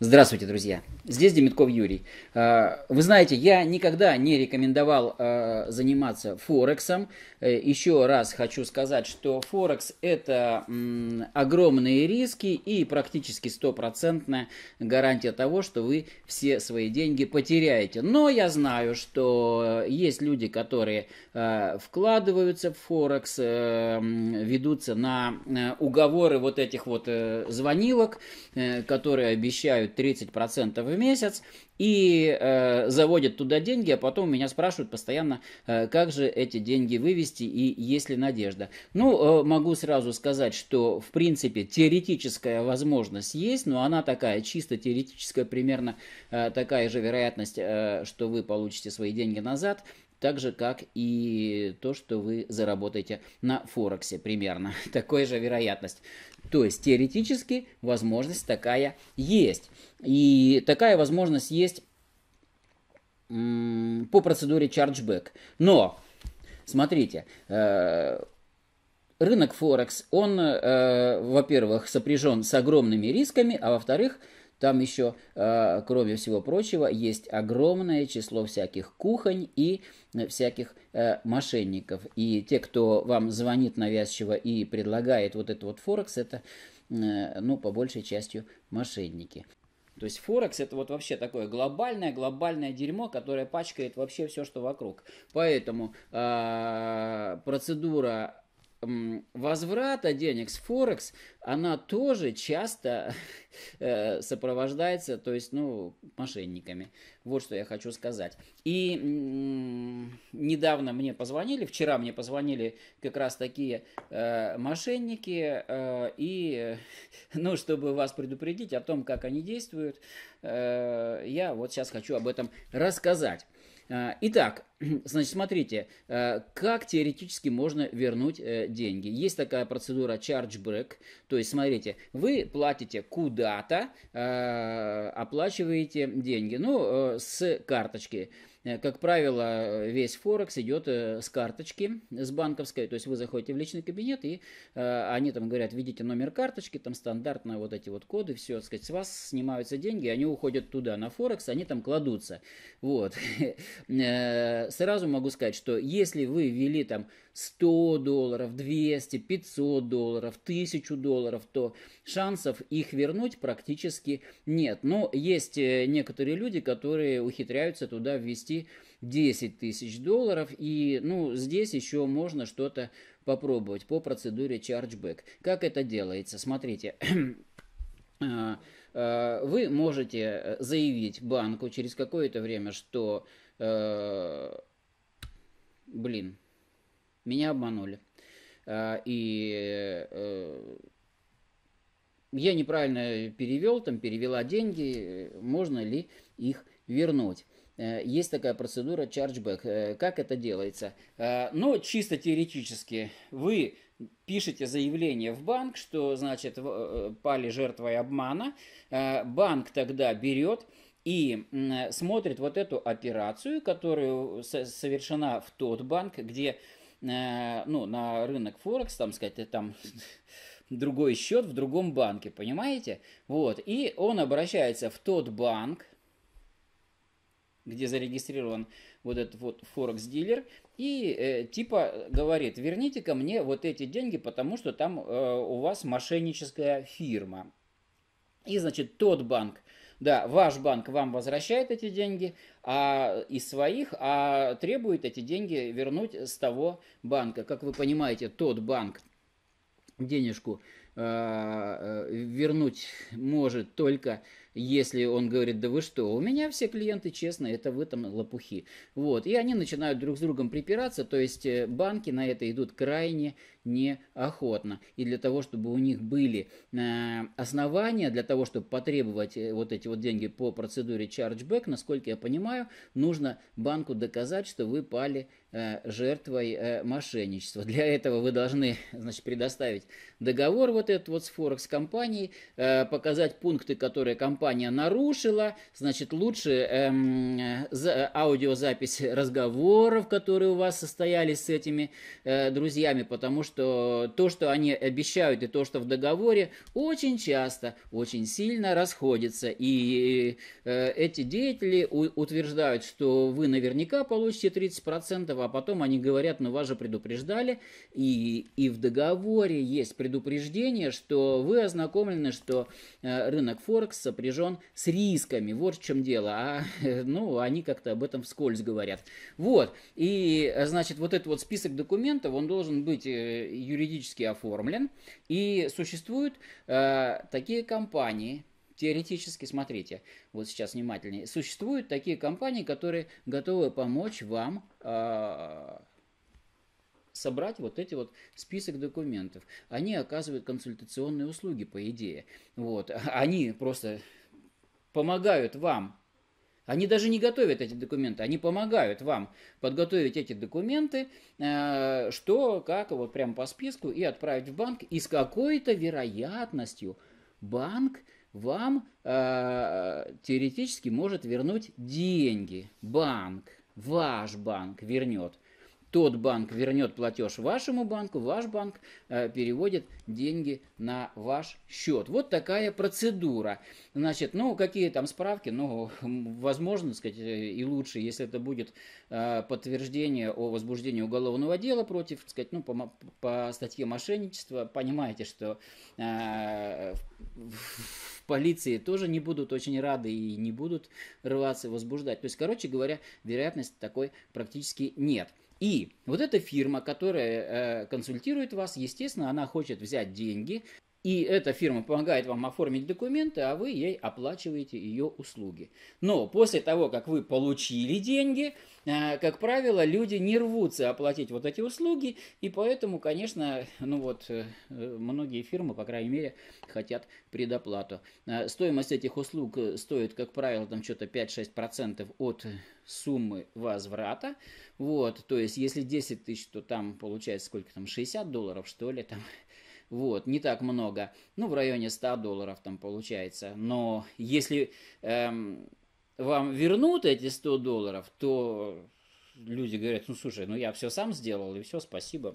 Здравствуйте, друзья! Здесь Демитков Юрий. А, вы знаете, я никогда не рекомендовал а, заниматься Форексом. Э, еще раз хочу сказать, что Форекс это огромные риски и практически стопроцентная гарантия того, что вы все свои деньги потеряете. Но я знаю, что э, есть люди, которые э, вкладываются в Форекс, ведутся на уговоры вот этих вот звонилок, которые обещают 30% первый месяц и э, заводят туда деньги, а потом меня спрашивают постоянно, э, как же эти деньги вывести и есть ли надежда. Ну, э, могу сразу сказать, что в принципе теоретическая возможность есть, но она такая чисто теоретическая, примерно э, такая же вероятность, э, что вы получите свои деньги назад так же, как и то, что вы заработаете на Форексе примерно. Такой же вероятность. То есть теоретически возможность такая есть. И такая возможность есть по процедуре чарджбэк. Но, смотрите, э, рынок Форекс, он, э, во-первых, сопряжен с огромными рисками, а во-вторых, там еще, э, кроме всего прочего, есть огромное число всяких кухонь и э, всяких э, мошенников. И те, кто вам звонит навязчиво и предлагает вот этот вот Форекс, это, ну, по большей частью, мошенники. То есть Форекс это вот вообще такое глобальное, глобальное дерьмо, которое пачкает вообще все, что вокруг. Поэтому э, процедура возврата денег с Форекс, она тоже часто э, сопровождается, то есть, ну, мошенниками. Вот что я хочу сказать. И недавно мне позвонили, вчера мне позвонили как раз такие э, мошенники, э, и, ну, чтобы вас предупредить о том, как они действуют, я вот сейчас хочу об этом рассказать. А, итак, значит, смотрите, э, как теоретически можно вернуть э, деньги. Есть такая процедура chargeback, то есть, смотрите, вы платите куда-то, э, оплачиваете деньги, ну, с карточки. Э, как правило, э, весь Форекс идет э, с карточки, с банковской, то есть вы заходите в личный кабинет, и они там говорят, введите номер карточки, там стандартно вот эти вот коды, все, так сказать, с вас снимаются деньги, они уходят туда, на Форекс, они там кладутся. Вот. Сразу могу сказать, что если вы ввели там 100 долларов, 200, 500 долларов, 1000 долларов, то шансов их вернуть практически нет. Но есть некоторые люди, которые ухитряются туда ввести приобрести 10 тысяч долларов. И ну, здесь еще можно что-то попробовать по процедуре chargeback. Как это делается? Смотрите. Э, э, вы можете э, заявить банку через какое-то время, что... Блин, меня обманули. И я неправильно перевел, там перевела деньги, можно ли их вернуть. Э, есть такая процедура chargeback. Э, как это делается? Э, но чисто теоретически вы пишете заявление в банк, что, значит, пали жертвой обмана. Банк тогда берет и смотрит вот эту операцию, которая совершена в тот банк, где ну, на рынок Форекс, там, сказать, там другой счет в другом банке, понимаете? Вот, и он обращается в тот банк, где зарегистрирован вот этот вот Форекс-дилер, и э, типа говорит, верните ко мне вот эти деньги, потому что там э, у вас мошенническая фирма. И, значит, тот банк, да, ваш банк вам возвращает эти деньги а, из своих, а требует эти деньги вернуть с того банка. Как вы понимаете, тот банк денежку э, э вернуть может только если он говорит, да вы что, у меня все клиенты честные, это вы там лопухи. Вот, и они начинают друг с другом припираться, то есть э, банки на это идут крайне неохотно. И для того, чтобы у них были э, основания для того, чтобы потребовать э, вот эти вот деньги по процедуре chargeback, насколько я понимаю, нужно банку доказать, что вы пали э, жертвой мошенничества. Для этого вы должны значит, предоставить договор вот этот вот с Форекс-компанией, показать пункты, которые компания нарушила, значит, лучше эм, за, аудиозапись разговоров, которые у вас состоялись с этими э, друзьями, потому что что то, что они обещают и то, что в договоре, очень часто, очень сильно расходится. И э, эти деятели утверждают, что вы наверняка получите 30%, а потом они говорят, ну вас же предупреждали. И, и в договоре есть предупреждение, что вы ознакомлены, что э, рынок Форекс сопряжен с рисками. Вот в чем дело. А, ну, они как-то об этом вскользь говорят. Вот. И, значит, вот этот вот список документов, он должен быть э, юридически оформлен. И существуют э, такие компании, теоретически, смотрите, вот сейчас внимательнее, существуют такие компании, которые готовы помочь вам э, собрать вот эти вот список документов. Они оказывают консультационные услуги, по идее. Вот. Они просто помогают вам они даже не готовят эти документы, они помогают вам подготовить эти документы, э, что, как, вот прямо по списку, и отправить в банк. И с какой-то вероятностью банк вам э, теоретически может вернуть деньги. Банк, ваш банк вернет. Тот банк вернет платеж вашему банку, ваш банк э, переводит деньги на ваш счет. Вот такая процедура. Значит, ну, какие там справки? Ну, возможно, сказать, э, и лучше, если это будет э, подтверждение о возбуждении уголовного дела против, сказать, ну, по, по статье мошенничества. Понимаете, что э, в полиции тоже не будут очень рады и не будут рваться возбуждать. То есть, короче говоря, вероятность такой практически нет. И вот эта фирма, которая э, консультирует вас, естественно, она хочет взять деньги и эта фирма помогает вам оформить документы, а вы ей оплачиваете ее услуги. Но после того, как вы получили деньги, э, как правило, люди не рвутся оплатить вот эти услуги, и поэтому, конечно, ну вот, э, многие фирмы, по крайней мере, хотят предоплату. Э, стоимость этих услуг стоит, как правило, там что-то 5-6% от суммы возврата. Вот, то есть, если 10 тысяч, то там получается сколько там, 60 долларов, что ли, там, вот, не так много. Ну, в районе 100 долларов там получается. Но если эм, вам вернут эти 100 долларов, то люди говорят, ну, слушай, ну, я все сам сделал, и все, спасибо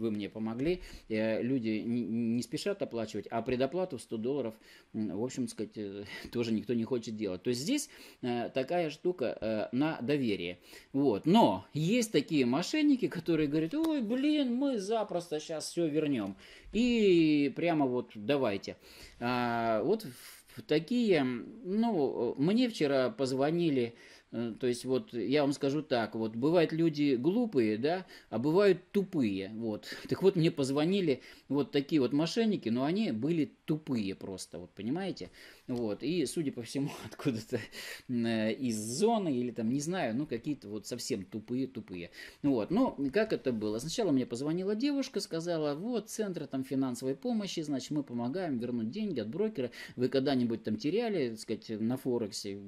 вы мне помогли. Э, люди не спешат оплачивать, а предоплату 100 долларов, в общем, сказать, э, тоже никто не хочет делать. То есть здесь э, такая штука на доверие. Вот. Но есть такие мошенники, которые говорят, ой, блин, мы запросто сейчас все вернем. И прямо вот давайте. А, вот такие, ну, мне вчера позвонили Э, то есть вот я вам скажу так, вот бывают люди глупые, да, а бывают тупые, вот. Так вот мне позвонили вот такие вот мошенники, но они были тупые просто, вот понимаете? Вот, и, судя по всему, откуда-то э, из зоны или там, не знаю, ну, какие-то вот совсем тупые-тупые. Вот, но как это было? Сначала мне позвонила девушка, сказала, вот, центр там финансовой помощи, значит, мы помогаем вернуть деньги от брокера. Вы когда-нибудь там теряли, так сказать, на Форексе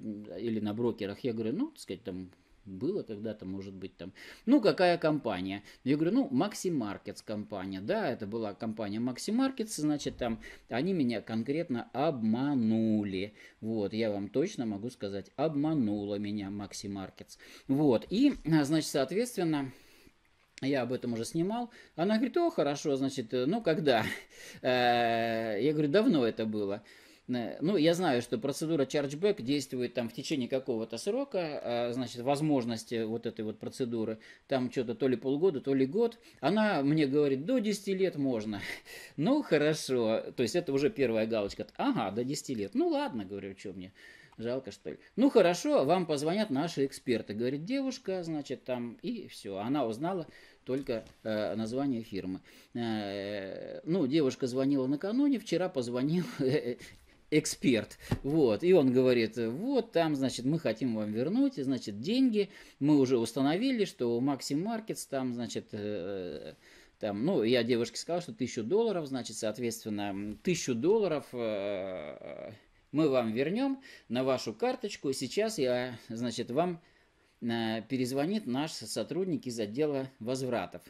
или на брокерах? Я говорю, ну, так сказать, там было когда-то, может быть, там, ну, какая компания? Я говорю, ну, Maxi Markets компания, да, это была компания Maxi Markets, значит, там, они меня конкретно обманули, вот, я вам точно могу сказать, обманула меня Maxi Markets, вот, и, значит, соответственно, я об этом уже снимал. Она говорит, о, хорошо, значит, э, ну когда? Э, я говорю, давно это было. Э, ну, я знаю, что процедура чарджбэк действует там в течение какого-то срока, а, значит, возможности вот этой вот процедуры, там что-то то ли полгода, то ли год. Она мне говорит, до 10 лет можно. Ну, хорошо. То есть это уже первая галочка. Ага, до 10 лет. Ну, ладно, говорю, что мне. Жалко, что ли. Ну хорошо, вам позвонят наши эксперты. Говорит, девушка, значит, там, и все. Она узнала только э, название фирмы. Э, ну, девушка звонила накануне, вчера позвонил эксперт. Вот. И он говорит, вот там, значит, мы хотим вам вернуть, значит, деньги. Мы уже установили, что у Макси Маркетс там, значит, э, там, ну, я девушке сказал, что тысячу долларов, значит, соответственно, тысячу долларов э, мы вам вернем на вашу карточку. И сейчас я, значит, вам э, перезвонит наш сотрудник из отдела возвратов.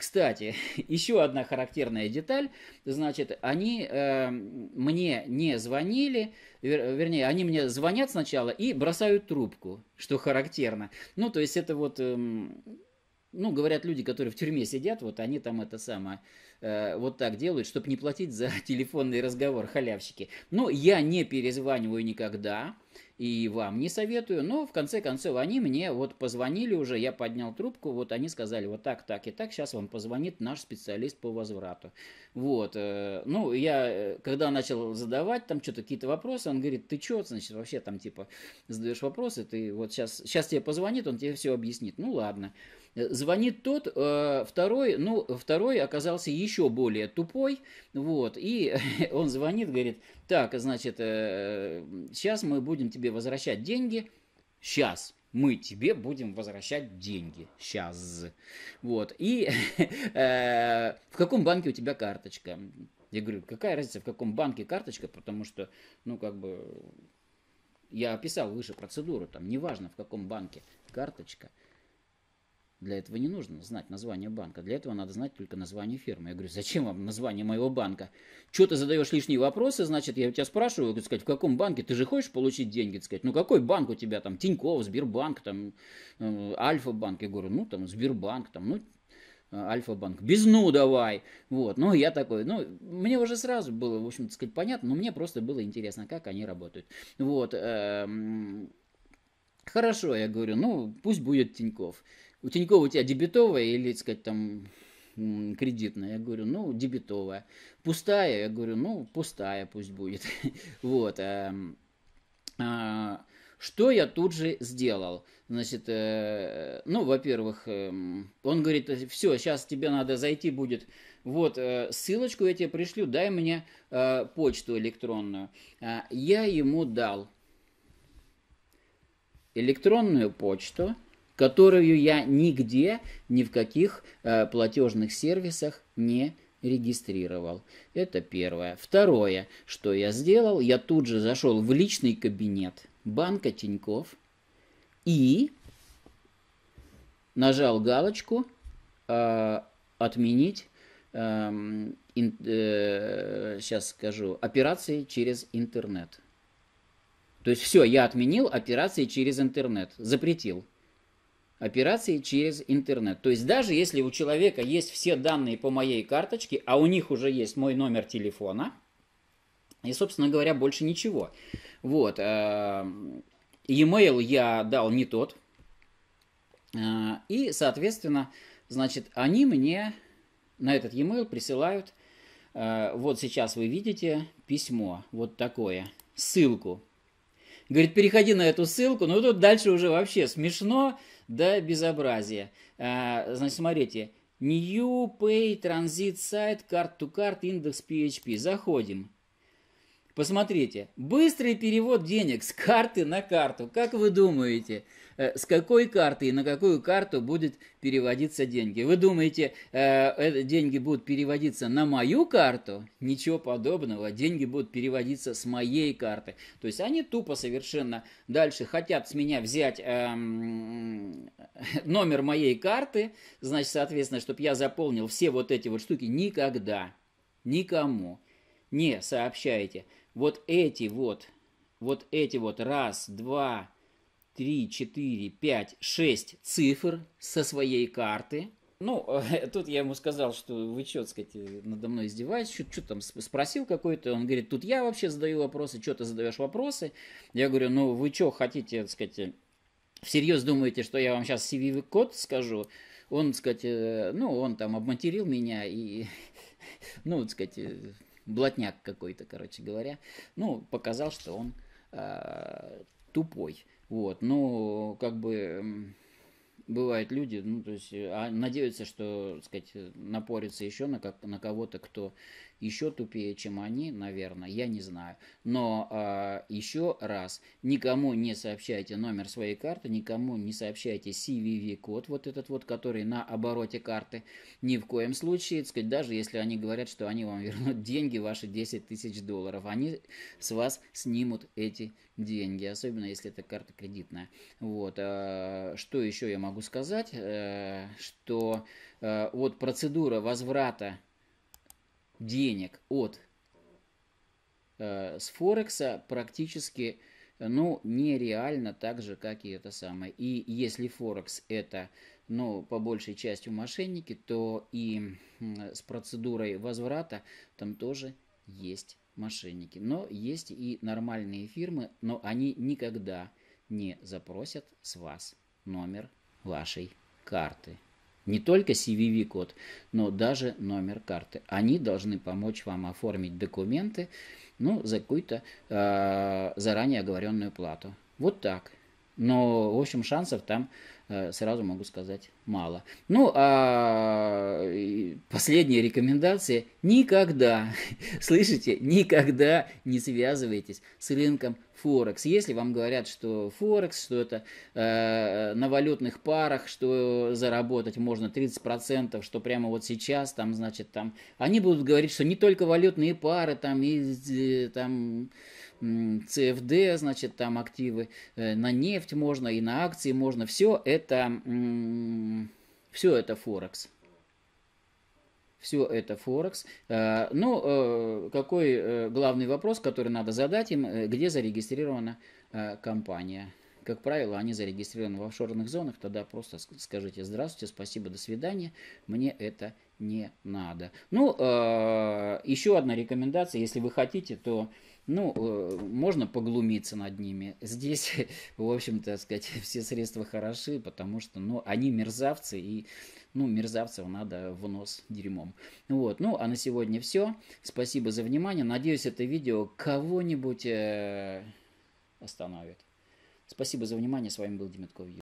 Кстати, еще одна характерная деталь, значит, они э, мне не звонили, вер, вернее, они мне звонят сначала и бросают трубку, что характерно. Ну, то есть это вот, э, ну, говорят люди, которые в тюрьме сидят, вот они там это самое Э, вот так делают, чтобы не платить за телефонный разговор, халявщики. Но я не перезваниваю никогда и вам не советую, но в конце концов они мне вот позвонили уже, я поднял трубку, вот они сказали вот так, так и так, сейчас вам позвонит наш специалист по возврату. Вот, э, ну я э, когда начал задавать там что-то какие-то вопросы, он говорит, ты что, значит, вообще там типа задаешь вопросы, ты вот сейчас, сейчас тебе позвонит, он тебе все объяснит, ну ладно. Звонит тот, второй, ну второй оказался еще еще более тупой, вот, и он звонит, говорит, так, значит, сейчас э, мы будем тебе возвращать деньги, сейчас, мы тебе будем возвращать деньги сейчас. Вот. И э, в каком банке у тебя карточка? Я говорю, какая разница, в каком банке карточка, потому что, ну, как бы, я описал выше процедуру, там, неважно, в каком банке карточка – для этого не нужно знать название банка. Для этого надо знать только название фирмы. Я говорю, зачем вам название моего банка? Что ты задаешь лишние вопросы, значит, я тебя спрашиваю, так сказать, в каком банке ты же хочешь получить деньги, так сказать, ну какой банк у тебя там, Тинькофф, Сбербанк, там, э, Альфа-банк. Я говорю, ну там, Сбербанк, там, ну, Альфа-банк, без ну давай, вот, ну я такой, ну, мне уже сразу было, в общем-то, сказать, понятно, но мне просто было интересно, как они работают, вот, эм, Хорошо, я говорю, ну пусть будет Тиньков у Тинькова у тебя дебетовая или, так сказать, там кредитная? Я говорю, ну, дебетовая. Пустая? Я говорю, ну, пустая пусть будет. вот. Эм, а, что я тут же сделал? Значит, э, ну, во-первых, эм, он говорит, все, сейчас тебе надо зайти будет. Вот, э, ссылочку я тебе пришлю, дай мне э, почту электронную. А, я ему дал электронную почту, которую я нигде, ни в каких э, платежных сервисах не регистрировал. Это первое. Второе, что я сделал, я тут же зашел в личный кабинет банка Тиньков и нажал галочку э, «Отменить». Э, ин, э, сейчас скажу, операции через интернет. То есть все, я отменил операции через интернет, запретил операции через интернет. То есть даже если у человека есть все данные по моей карточке, а у них уже есть мой номер телефона, и, собственно говоря, больше ничего. Вот. Э, e-mail я дал не тот. Э, и, соответственно, значит, они мне на этот e-mail присылают, э, вот сейчас вы видите письмо, вот такое, ссылку. Говорит, переходи на эту ссылку. Ну, тут дальше уже вообще смешно, до безобразия. Значит, смотрите, New Pay Transit Site Card to Card Index PHP. Заходим. Посмотрите, быстрый перевод денег с карты на карту. Как вы думаете, э, с какой карты и на какую карту будет переводиться деньги? Вы думаете, э, э, деньги будут переводиться на мою карту? Ничего подобного. Деньги будут переводиться с моей карты. То есть они тупо совершенно дальше хотят с меня взять эм, номер моей карты, значит, соответственно, чтобы я заполнил все вот эти вот штуки. Никогда. Никому не сообщайте. Вот эти вот, вот эти вот раз, два, три, четыре, пять, шесть цифр со своей карты. Ну, э, тут я ему сказал, что вы что, так сказать, э, надо мной издеваетесь, что там спросил какой-то, он говорит, тут я вообще задаю вопросы, что ты задаешь вопросы? Я говорю, ну, вы что хотите, так э, сказать, всерьез думаете, что я вам сейчас CV-код скажу? Он, так сказать, ну, он там обматерил меня и, ну, так сказать, блатняк какой-то, короче говоря, ну, показал, что он э, тупой. Вот, ну, как бы бывают люди, ну, то есть а, надеются, что, так сказать, напорится еще на, как, на кого-то, кто еще тупее, чем они, наверное, я не знаю. Но э, а, еще раз, никому не сообщайте номер своей карты, никому не сообщайте CVV-код, вот этот вот, который на обороте карты, ни в коем случае, так сказать, даже если они говорят, что они вам вернут деньги, ваши 10 тысяч долларов, они с вас снимут эти деньги, особенно если это карта кредитная. Вот, э, что еще я могу сказать, э, что э, вот процедура возврата денег от э, с Форекса практически ну, нереально так же, как и это самое. И если Форекс это, ну, по большей части мошенники, то и с процедурой возврата там тоже есть мошенники. Но есть и нормальные фирмы, но они никогда не запросят с вас номер вашей карты не только CVV-код, но даже номер карты. Они должны помочь вам оформить документы ну, за какую-то э, заранее оговоренную плату. Вот так. Но, в общем, шансов там Э, сразу могу сказать, мало. Ну, а последняя рекомендация: Никогда, слышите, никогда не связывайтесь с рынком Форекс. Если вам говорят, что Форекс, что это э, на валютных парах, что заработать можно 30%, что прямо вот сейчас, там, значит, там, они будут говорить, что не только валютные пары, там, и, э, там, CFD, значит, там активы, э, на нефть можно, и на акции можно. Все это, все это Форекс. Все это Форекс. Э, ну, э, какой главный вопрос, который надо задать им, где зарегистрирована компания? Как правило, они зарегистрированы в офшорных зонах, тогда просто скажите здравствуйте, спасибо, до свидания, мне это не надо. Ну, еще одна рекомендация, если вы хотите, то ну, э, можно поглумиться над ними. Здесь, в общем-то, сказать, все средства хороши, потому что, ну, они мерзавцы, и, ну, мерзавцев надо в нос дерьмом. Вот, ну, а на сегодня все. Спасибо за внимание. Надеюсь, это видео кого-нибудь э, остановит. Спасибо за внимание. С вами был Демитков